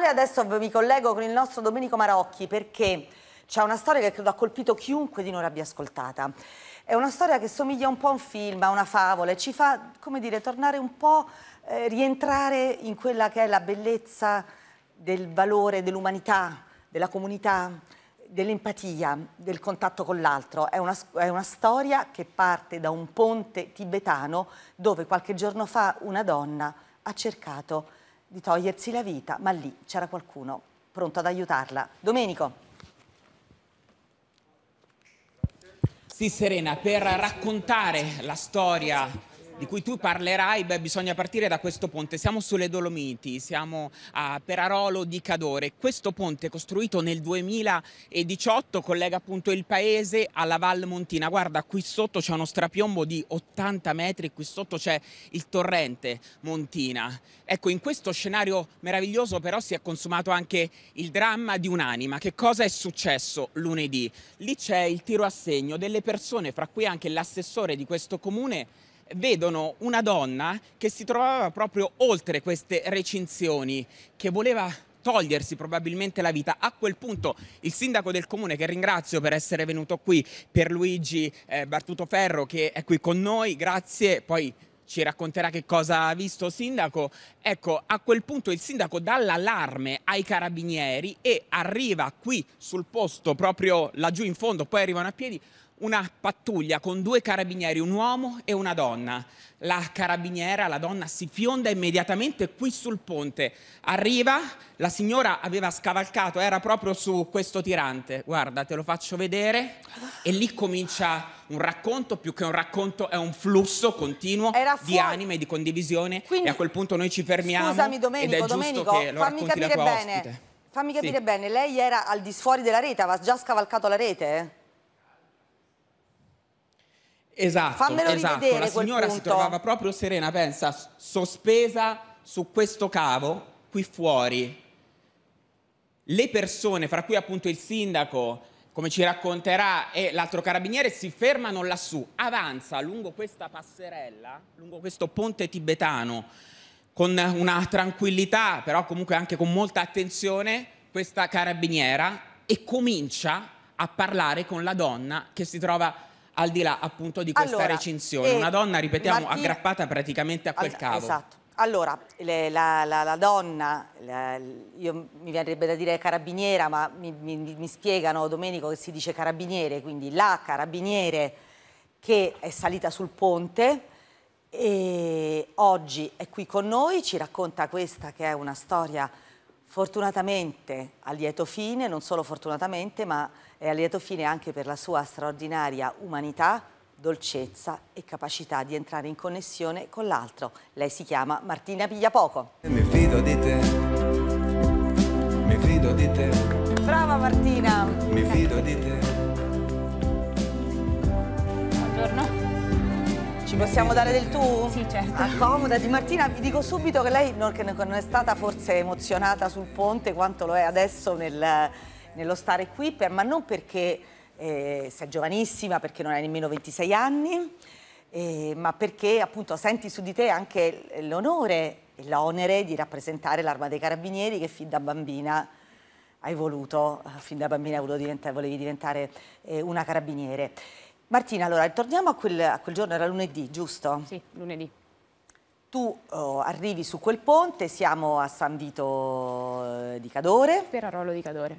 musicale, adesso mi collego con il nostro Domenico Marocchi perché c'è una storia che credo ha colpito chiunque di noi abbia ascoltata. È una storia che somiglia un po' a un film, a una favola e ci fa, come dire, tornare un po', eh, rientrare in quella che è la bellezza del valore dell'umanità, della comunità, dell'empatia, del contatto con l'altro. È, è una, storia che parte da un ponte tibetano dove qualche giorno fa una donna ha cercato di togliersi la vita, ma lì c'era qualcuno pronto ad aiutarla. Domenico. Sì Serena, per raccontare la storia di cui tu parlerai, beh, bisogna partire da questo ponte. Siamo sulle Dolomiti, siamo a Perarolo di Cadore. Questo ponte costruito nel 2018 collega appunto il paese alla Val Montina. Guarda, qui sotto c'è uno strapiombo di 80 metri, qui sotto c'è il torrente Montina. Ecco, in questo scenario meraviglioso però si è consumato anche il dramma di un'anima. Che cosa è successo lunedì? Lì c'è il tiro a segno delle persone, fra cui anche l'assessore di questo comune vedono una donna che si trovava proprio oltre queste recinzioni, che voleva togliersi probabilmente la vita. A quel punto il sindaco del comune, che ringrazio per essere venuto qui, per Luigi eh, Bartuto che è qui con noi, grazie, poi ci racconterà che cosa ha visto sindaco. Ecco, a quel punto il sindaco dà l'allarme ai carabinieri e arriva qui sul posto, proprio laggiù in fondo, poi arrivano a piedi, una pattuglia con due carabinieri, un uomo e una donna. La carabiniera, la donna, si fionda immediatamente qui sul ponte. Arriva, la signora aveva scavalcato, era proprio su questo tirante. Guarda, te lo faccio vedere. E lì comincia un racconto, più che un racconto è un flusso continuo di anime, di condivisione. Quindi, e a quel punto noi ci fermiamo. Scusami Domenico, ed è Domenico, che lo fammi capire bene. Ospite. Fammi capire sì. bene, lei era al di fuori della rete, aveva già scavalcato la rete? Esatto, Fammelo esatto. la signora punto. si trovava proprio serena, pensa, sospesa su questo cavo qui fuori. Le persone, fra cui appunto il sindaco, come ci racconterà, e l'altro carabiniere si fermano lassù, avanza lungo questa passerella, lungo questo ponte tibetano, con una tranquillità, però comunque anche con molta attenzione, questa carabiniera e comincia a parlare con la donna che si trova al di là appunto di questa allora, recinzione. Eh, una donna, ripetiamo, Martì... aggrappata praticamente a quel cavo. Esatto. Allora, le, la, la, la, donna, la, io mi verrebbe da dire carabiniera, ma mi, mi, mi, spiegano Domenico che si dice carabiniere, quindi la carabiniere che è salita sul ponte e oggi è qui con noi, ci racconta questa che è una storia Fortunatamente a lieto fine, non solo fortunatamente, ma è a lieto fine anche per la sua straordinaria umanità, dolcezza e capacità di entrare in connessione con l'altro. Lei si chiama Martina Pigliapoco. Mi fido di te, mi fido di te. Brava Martina! Mi fido di te. Buongiorno possiamo dare del tu? Sì, certo. Accomodati. Martina, vi dico subito che lei non, è stata forse emozionata sul ponte quanto lo è adesso nel, nello stare qui, per, ma non perché eh, sei giovanissima, perché non hai nemmeno 26 anni, eh, ma perché appunto senti su di te anche l'onore e l'onere di rappresentare l'Arma dei Carabinieri che fin da bambina hai voluto, eh, fin da bambina volevi diventare, volevi diventare eh, una carabiniere. Martina, allora, torniamo a quel, a quel giorno, era lunedì, giusto? Sì, lunedì. Tu oh, arrivi su quel ponte, siamo a San Vito eh, di Cadore. Perarolo di Cadore.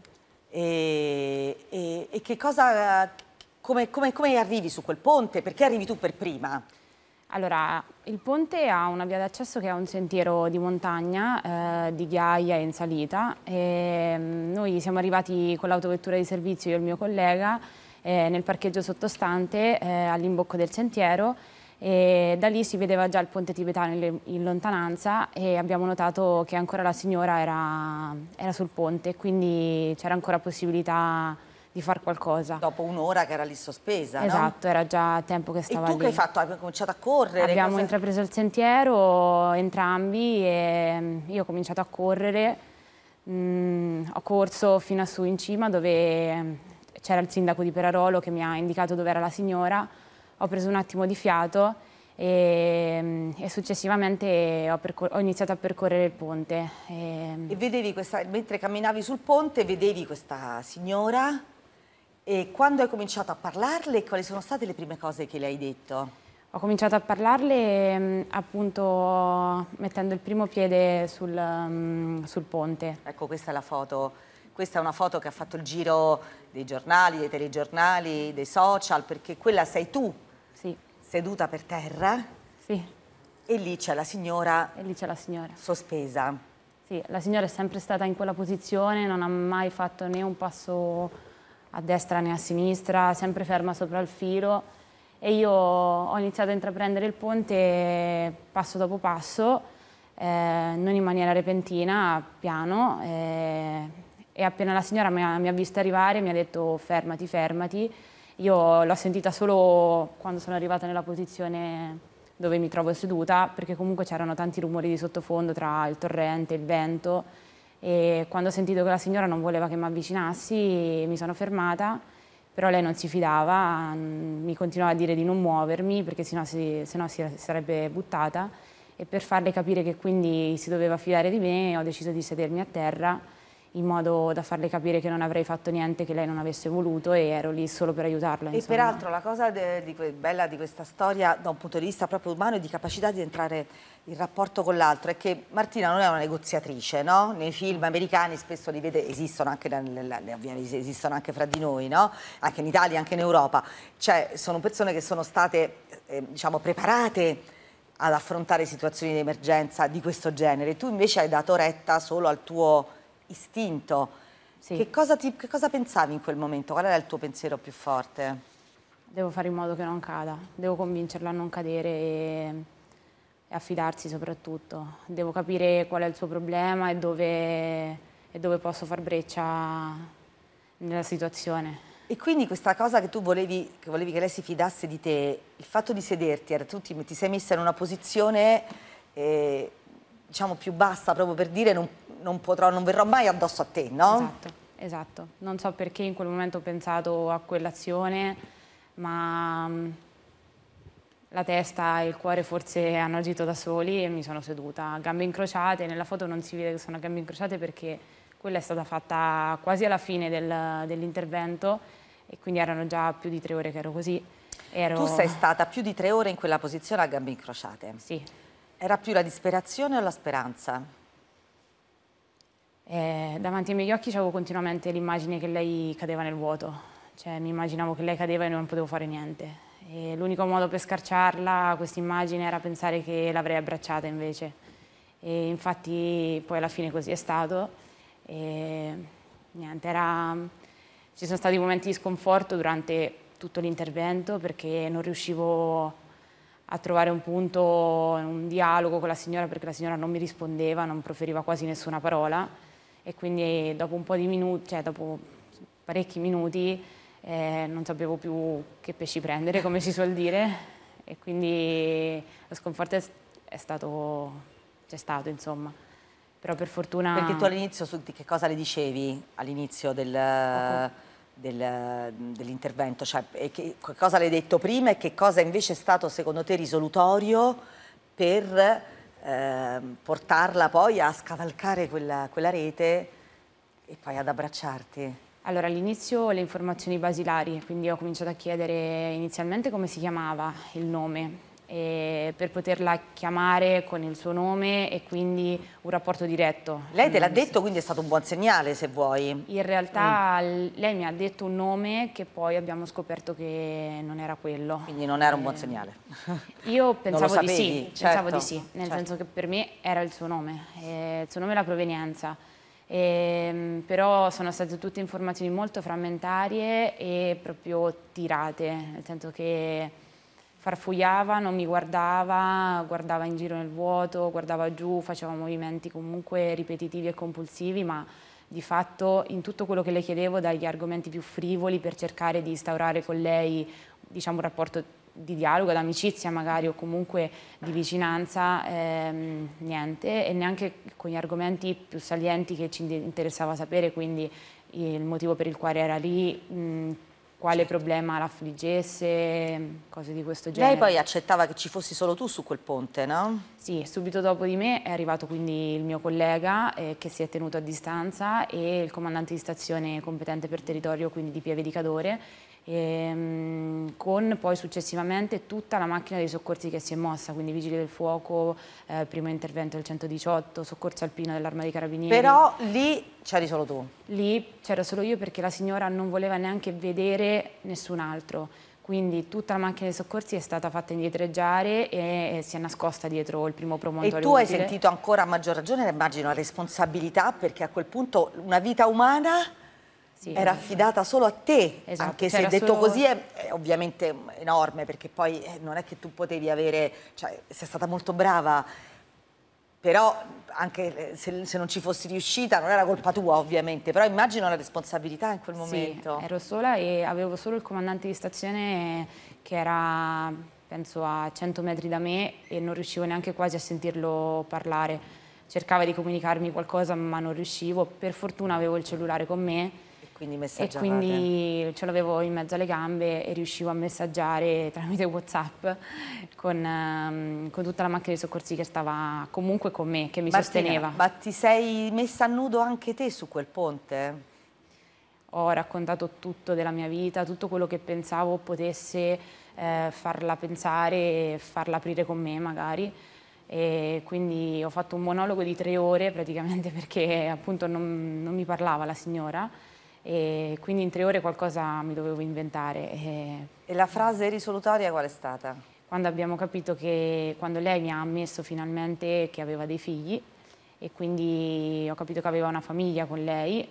E, e, e che cosa, come, come, come, arrivi su quel ponte? Perché arrivi tu per prima? Allora, il ponte ha una via d'accesso che è un sentiero di montagna, eh, di ghiaia in salita. E, mm, noi siamo arrivati con l'autovettura di servizio, io e il mio collega, eh, nel parcheggio sottostante eh, all'imbocco del sentiero e da lì si vedeva già il ponte tibetano in, lontananza e abbiamo notato che ancora la signora era, era sul ponte, quindi c'era ancora possibilità di fare qualcosa. Dopo un'ora che era lì sospesa, Esatto, no? era già tempo che stava lì. E tu lì. che hai fatto? Hai cominciato a correre? Abbiamo cosa... intrapreso il sentiero entrambi e mm, io ho cominciato a correre. Mm, ho corso fino a su in cima dove mm, c'era il sindaco di Perarolo che mi ha indicato dove era la signora, ho preso un attimo di fiato e, e successivamente ho, ho, iniziato a percorrere il ponte. Ehm, e... E questa, mentre camminavi sul ponte vedevi questa signora e quando hai cominciato a parlarle quali sono state le prime cose che le hai detto? Ho cominciato a parlarle mm, appunto mettendo il primo piede sul, mm, sul ponte. Ecco questa è la foto questa è una foto che ha fatto il giro dei giornali, dei telegiornali, dei social, perché quella sei tu, sì. seduta per terra. Sì. E lì c'è la signora. E lì c'è la signora. Sospesa. Sì, la signora è sempre stata in quella posizione, non ha mai fatto né un passo a destra né a sinistra, sempre ferma sopra il filo. E io ho iniziato a intraprendere il ponte passo dopo passo, eh, non in maniera repentina, piano. Eh, e appena la signora mi ha, vista arrivare mi ha detto fermati, fermati. Io l'ho sentita solo quando sono arrivata nella posizione dove mi trovo seduta, perché comunque c'erano tanti rumori di sottofondo tra il torrente, e il vento, e quando ho sentito che la signora non voleva che mi avvicinassi mi sono fermata, però lei non si fidava, mm, mi continuava a dire di non muovermi perché sennò si, sennò si sarebbe buttata e per farle capire che quindi si doveva fidare di me ho deciso di sedermi a terra in modo da farle capire che non avrei fatto niente che lei non avesse voluto e ero lì solo per aiutarla. Insomma. E peraltro la cosa di bella di questa storia da un punto di vista proprio umano e di capacità di entrare in rapporto con l'altro è che Martina non è una negoziatrice, no? Nei film americani spesso li vede, esistono anche, ovviamente esistono anche fra di noi, no? Anche in Italia, anche in Europa. Cioè sono persone che sono state eh, diciamo preparate ad affrontare situazioni di emergenza di questo genere. Tu invece hai dato retta solo al tuo istinto. Sì. Che, cosa ti, che, cosa pensavi in quel momento? Qual era il tuo pensiero più forte? Devo fare in modo che non cada, devo convincerla a non cadere e, e affidarsi soprattutto. Devo capire qual è il suo problema e dove, e dove posso far breccia nella situazione. E quindi questa cosa che tu volevi che, volevi che lei si fidasse di te, il fatto di sederti, era, tu ti, ti, sei messa in una posizione eh, diciamo più bassa proprio per dire non, non, potrò, non verrò mai addosso a te, no? Esatto, esatto. Non so perché in quel momento ho pensato a quell'azione, ma mm, la testa e il cuore forse hanno agito da soli e mi sono seduta, gambe incrociate, nella foto non si vede che sono a gambe incrociate perché quella è stata fatta quasi alla fine del, dell'intervento e quindi erano già più di tre ore che ero così. Ero... Tu sei stata più di tre ore in quella posizione a gambe incrociate? Sì. Era più la disperazione o la speranza? E davanti ai miei occhi avevo continuamente l'immagine che lei cadeva nel vuoto, cioè mi immaginavo che lei cadeva e non potevo fare niente. l'unico modo per scarciarla, questa immagine, era pensare che l'avrei abbracciata invece. E infatti poi alla fine così è stato. E niente, era... Ci sono stati momenti di sconforto durante tutto l'intervento perché non riuscivo a trovare un punto, un dialogo con la signora perché la signora non mi rispondeva, non proferiva quasi nessuna parola e quindi dopo un po' di minuti, cioè dopo parecchi minuti eh, non sapevo più che pesci prendere, come si suol dire, e quindi lo sconforto è stato, c'è stato insomma. Però per fortuna... Perché tu all'inizio di che cosa le dicevi all'inizio del... Okay. Del, dell'intervento, cioè che, cosa l'hai detto prima e che cosa invece è stato secondo te risolutorio per Ehm, portarla poi a scavalcare quella, quella rete e poi ad abbracciarti? Allora all'inizio le informazioni basilari, quindi ho cominciato a chiedere inizialmente come si chiamava il nome, eh, per poterla chiamare con il suo nome e quindi un rapporto diretto. Lei te l'ha detto, quindi è stato un buon segnale se vuoi. In realtà mm. lei mi ha detto un nome che poi abbiamo scoperto che non era quello. Quindi non era un buon eh, segnale. Io pensavo sapevi, di sì, certo, pensavo di certo. sì, nel certo. senso che per me era il suo nome, eh, il suo nome e la provenienza. Eh, però sono state tutte informazioni molto frammentarie e proprio tirate, nel senso che farfugliava, non mi guardava, guardava in giro nel vuoto, guardava giù, faceva movimenti comunque ripetitivi e compulsivi, ma di fatto in tutto quello che le chiedevo, dagli argomenti più frivoli per cercare di instaurare con lei diciamo, un rapporto di dialogo, d'amicizia magari o comunque di vicinanza, ehm, niente, e neanche con gli argomenti più salienti che ci interessava sapere, quindi il motivo per il quale era lì. Mh, quale problema l'affliggesse, cose di questo genere. Lei poi accettava che ci fossi solo tu su quel ponte, no? Sì, subito dopo di me è arrivato quindi il mio collega eh, che si è tenuto a distanza e il comandante di stazione competente per territorio, quindi di Pieve di Cadore, e, ehm, con poi successivamente tutta la macchina dei soccorsi che si è mossa, quindi Vigili del Fuoco, eh, primo intervento del 118, soccorso alpino dell'Arma dei Carabinieri. Però lì c'eri solo tu? Lì c'ero solo io perché la signora non voleva neanche vedere nessun altro, quindi tutta la macchina dei soccorsi è stata fatta indietreggiare e si è nascosta dietro il primo promotore. E tu hai sentito ancora a maggior ragione, immagino, la responsabilità perché a quel punto una vita umana sì, era affidata solo a te, esatto, anche se detto solo... così è, è, ovviamente enorme perché poi eh, non è che tu potevi avere, cioè sei stata molto brava, però anche eh, se, se, non ci fossi riuscita non era colpa tua ovviamente, però immagino la responsabilità in quel momento. Sì, ero sola e avevo solo il comandante di stazione che era penso a 100 metri da me e non riuscivo neanche quasi a sentirlo parlare. Cercava di comunicarmi qualcosa ma non riuscivo, per fortuna avevo il cellulare con me quindi E quindi ce l'avevo in mezzo alle gambe e riuscivo a messaggiare tramite Whatsapp con, ehm, con tutta la macchina di soccorsi che stava comunque con me, che mi Martina, sosteneva. Ma ti sei messa a nudo anche te su quel ponte? ho raccontato tutto della mia vita, tutto quello che pensavo potesse eh, farla pensare e farla aprire con me magari. E quindi ho fatto un monologo di tre ore praticamente perché appunto non, non mi parlava la signora e quindi in tre ore qualcosa mi dovevo inventare. E, e la frase risolutoria qual è stata? Quando abbiamo capito che, quando lei mi ha ammesso finalmente che aveva dei figli e quindi ho capito che aveva una famiglia con lei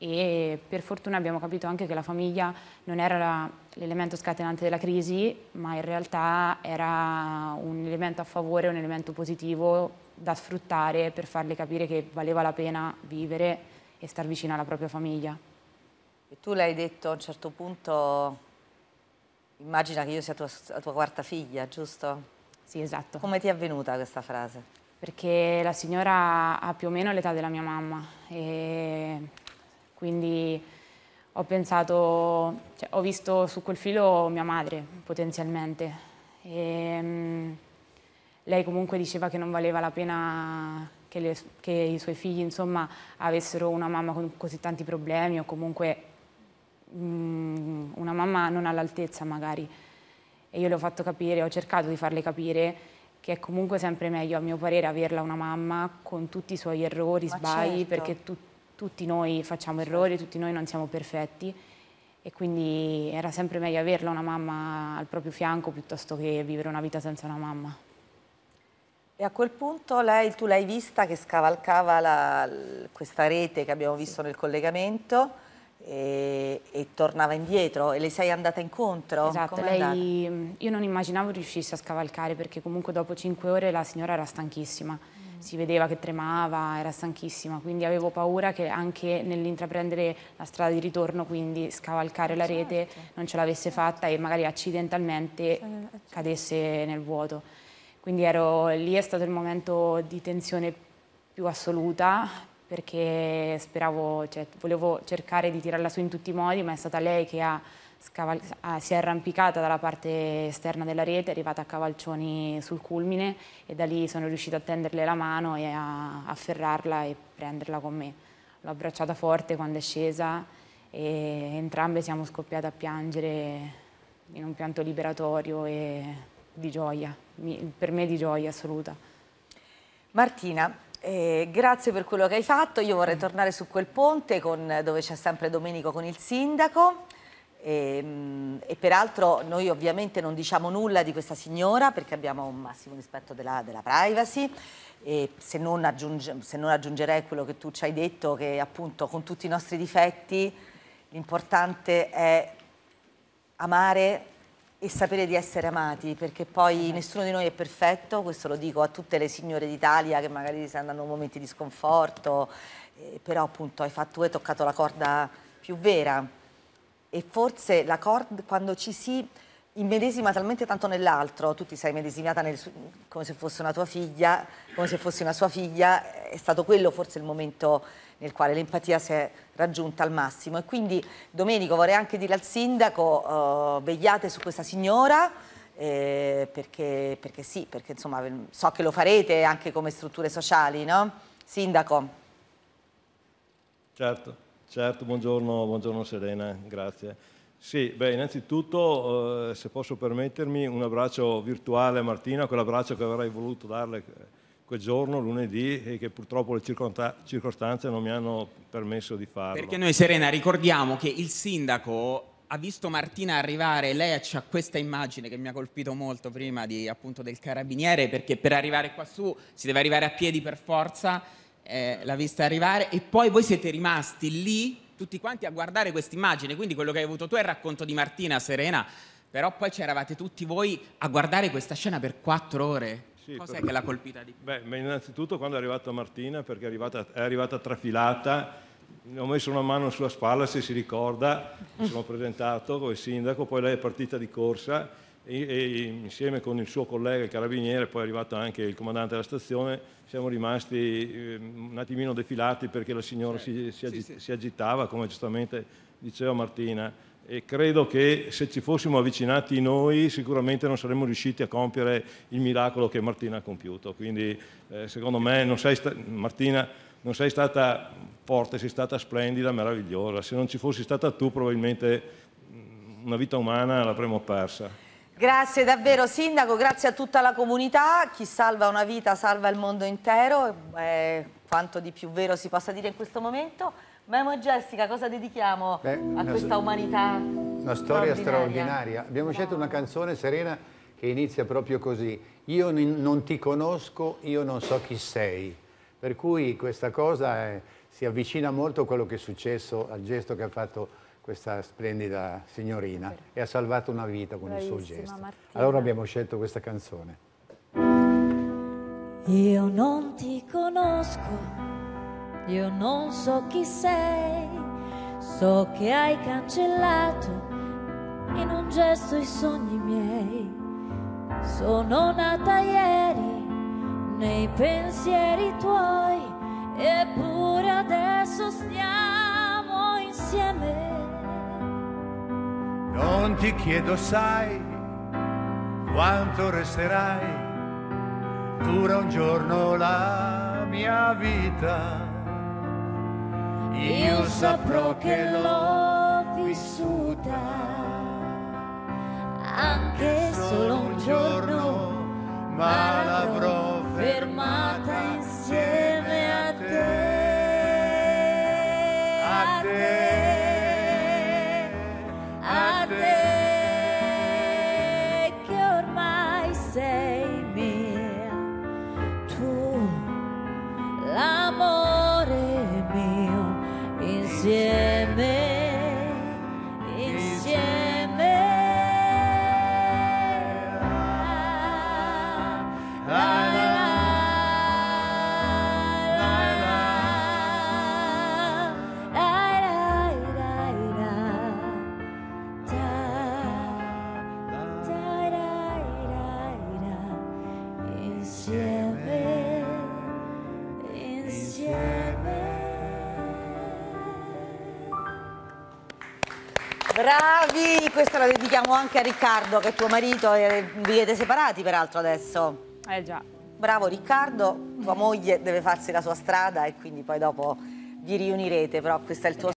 e per fortuna abbiamo capito anche che la famiglia non era l'elemento scatenante della crisi, ma in realtà era un elemento a favore, un elemento positivo da sfruttare per farle capire che valeva la pena vivere e star vicino alla propria famiglia. E tu l'hai detto a un certo punto, immagina che io sia tua, la tua quarta figlia, giusto? Sì, esatto. Come ti è avvenuta questa frase? Perché la signora ha più o meno l'età della mia mamma e quindi ho pensato, cioè, ho visto su quel filo mia madre potenzialmente e mm, lei comunque diceva che non valeva la pena che, le, che i suoi figli insomma, avessero una mamma con così tanti problemi o comunque mh, mm, una mamma non all'altezza magari e io le ho fatto capire, ho cercato di farle capire che è comunque sempre meglio a mio parere averla una mamma con tutti i suoi errori, Ma sbagli, certo. perché tu, tutti noi facciamo errori, tutti noi non siamo perfetti e quindi era sempre meglio averla una mamma al proprio fianco piuttosto che vivere una vita senza una mamma. E a quel punto lei, tu l'hai vista che scavalcava la, questa rete che abbiamo visto sì. nel collegamento e, e, tornava indietro e le sei andata incontro? Esatto, lei, io non immaginavo riuscisse a scavalcare perché comunque dopo cinque ore la signora era stanchissima, mm. si vedeva che tremava, era stanchissima, quindi avevo paura che anche nell'intraprendere la strada di ritorno, quindi scavalcare la rete, certo. non ce l'avesse certo. fatta e magari accidentalmente cioè, eh, certo. cadesse nel vuoto. Quindi ero, lì è stato il momento di tensione più assoluta perché speravo, cioè, volevo cercare di tirarla su in tutti i modi, ma è stata lei che ha Ah, si è arrampicata dalla parte esterna della rete, è arrivata a cavalcioni sul culmine e da lì sono riuscita a tenderle la mano e a afferrarla e prenderla con me. L'ho abbracciata forte quando è scesa e entrambe siamo scoppiate a piangere in un pianto liberatorio e di gioia, per me di gioia assoluta. Martina, eh, grazie per quello che hai fatto, io vorrei tornare su quel ponte con, dove c'è sempre Domenico con il sindaco e, ehm, e, peraltro noi ovviamente non diciamo nulla di questa signora perché abbiamo un massimo rispetto della, della privacy e se non, aggiunge, se non aggiungerei quello che tu ci hai detto che appunto con tutti i nostri difetti l'importante è amare e sapere di essere amati, perché poi esatto. nessuno di noi è perfetto, questo lo dico a tutte le signore d'Italia che magari stanno andando in momenti di sconforto, eh, però appunto hai fatto, tu hai toccato la corda più vera e forse la corda, quando ci si immedesima talmente tanto nell'altro, tu ti sei medesimata nel, come se fosse una tua figlia, come se fossi una sua figlia, è stato quello forse il momento nel quale l'empatia si è raggiunta al massimo. E quindi Domenico vorrei anche dire al sindaco, eh, vegliate su questa signora, eh, perché, perché, sì, perché insomma so che lo farete anche come strutture sociali, no? Sindaco. Certo, certo, buongiorno, buongiorno Serena, grazie. Sì, beh, innanzitutto eh, se posso permettermi un abbraccio virtuale a Martina, quell'abbraccio che avrei voluto darle quel giorno, lunedì, e che purtroppo le circostanze non mi hanno permesso di farlo. Perché noi Serena ricordiamo che il sindaco ha visto Martina arrivare, lei ha questa immagine che mi ha colpito molto prima di, appunto, del carabiniere, perché per arrivare quassù si deve arrivare a piedi per forza, eh, l'ha vista arrivare e poi voi siete rimasti lì tutti quanti a guardare questa immagine, quindi quello che hai avuto tu è il racconto di Martina Serena, però poi c'eravate tutti voi a guardare questa scena per quattro ore. Sì, Cos'è per... che l'ha colpita di più? Beh, innanzitutto quando è arrivata Martina, perché è arrivata, è arrivata trafilata, ho messo una mano sulla spalla, se si ricorda, mi sono presentato come sindaco, poi lei è partita di corsa e, e, insieme con il suo collega il carabiniere, poi è arrivato anche il comandante della stazione, siamo rimasti eh, un attimino defilati perché la signora si, si, agi, sì, sì. si, agitava, come giustamente diceva Martina, e credo che se ci fossimo avvicinati noi sicuramente non saremmo riusciti a compiere il miracolo che Martina ha compiuto. Quindi eh, secondo me non sei sta- Martina non sei stata forte, sei stata splendida, meravigliosa. Se non ci fossi stata tu probabilmente mm, una vita umana l'avremmo persa. Grazie davvero Sindaco, grazie a tutta la comunità, chi salva una vita salva il mondo intero, eh, quanto di più vero si possa dire in questo momento. Memo e Jessica, cosa dedichiamo Beh, a questa umanità? Una storia straordinaria. straordinaria. Abbiamo scelto una canzone serena che inizia proprio così. Io non ti conosco, io non so chi sei. Per cui questa cosa è, eh, si avvicina molto a quello che è successo, al gesto che ha fatto questa splendida signorina e ha salvato una vita con Bravissima, il suo gesto. Martina. Allora abbiamo scelto questa canzone. Io non ti conosco, io non so chi sei, so che hai cancellato in un gesto i sogni miei. Sono nata ieri nei pensieri tuoi, eppure adesso stiamo insieme. Non ti chiedo, sai, quanto resterai, dura un giorno la mia vita. Io saprò che l'ho vissuta, anche solo un giorno, ma l'avrò fermata. Bravi, questa la dedichiamo anche a Riccardo che è tuo marito e vi siete separati peraltro adesso. Eh già. Bravo Riccardo, tua moglie deve farsi la sua strada e quindi poi dopo vi riunirete, però questo è il tuo